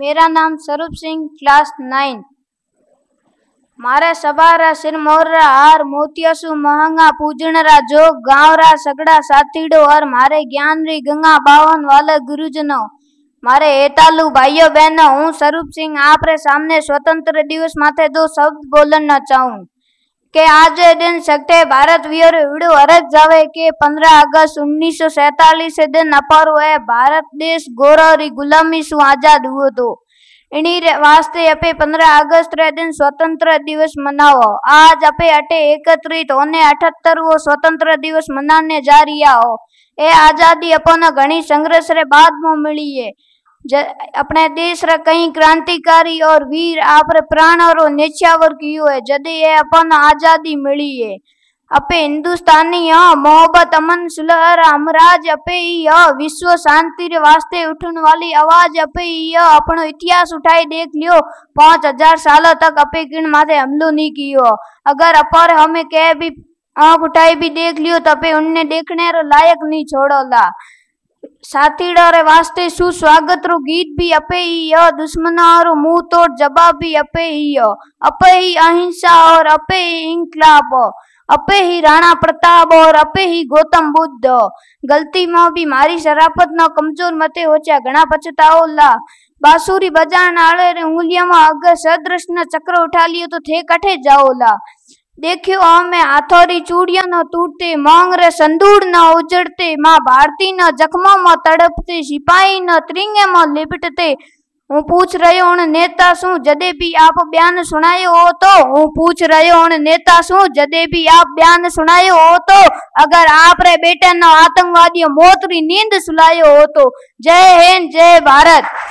मेरा नाम स्वरूप सिंह क्लास नाइन મારે સબારા સિર મોરરા હાર મોતિયાસુ મહંગા પૂજણરા જોગ ગાંવરા સગડા સાથીડો હર મારે જ્ઞાનરી ગંગા બાવન વાલા ગુરુજનો મારે એતાલુ ભાઈઓ બહેનો હું સ્વરૂપસિંહ આપરે સામને સ્વતંત્ર દિવસ માથે દો શબ્દ બોલન ન ચાહું કે आज दिन सकते भारत वीर हिड़ो हरक जावे के 15 अगस्त 1947 दिन अपारो है भारत देश गोरा री गुलामी सु आजाद हुओ तो इनी वास्ते अपे 15 अगस्त रे दिन स्वतंत्र दिवस मनाओ आज अपे अटे एकत्रित होने अठहत्तरवो स्वतंत्र दिवस मनाने जा रिया हो ए आजादी अपन घनी संघर्ष रे बाद में मिली है अपने देश रे कई क्रांतिकारी और वीर आप प्राण और निछावर कियो है जदे ये अपन आजादी मिली है अपे हिंदुस्तानी हाँ मोहब्बत अमन सुलह हमराज अपे यह विश्व शांति रे वास्ते उठन वाली आवाज अपे यह अपनो इतिहास उठाई देख लियो पांच हजार साल तक अपे किन माथे हमलो नहीं कियो अगर अपर हमें कह भी आंख उठाई भी देख लियो तो अपे उनने देखने लायक नहीं छोड़ो ला સાતીડારે વાસ્તે સુસ્વાગતરું ગીત બી અપેય દુશ્મનારું મુંહ તોડ જવાબ બી અપેય અપેય અહિંસા ઓર અપેય ઇન્કલાબ अपे ही राणा प्रताप और अपे ही गौतम बुद्ध गलती में भी मारी शराफत नो कमजोर मते होचा घना पछताओ ला बासुरी बजाण आले रे उंगलियां में अगर सदृश चक्र उठा लियो तो थे कठे जाओ ला देखियो हमें हथौरी चूड़िया न टूटते मोंगरे संदूर न उजड़ते माँ भारती न जख्मों में तड़पते सिपाही न त्रिंगे में लिपटते हूँ पूछ रहो हूँ नेता शू जदे भी आप बयान सुनायो हो तो हूँ पूछ रहो हूँ नेता शू जदे भी आप बयान सुनायो हो तो अगर आप रे बेटे न आतंकवादियों मोतरी नींद सुलायो हो तो जय हिंद जय भारत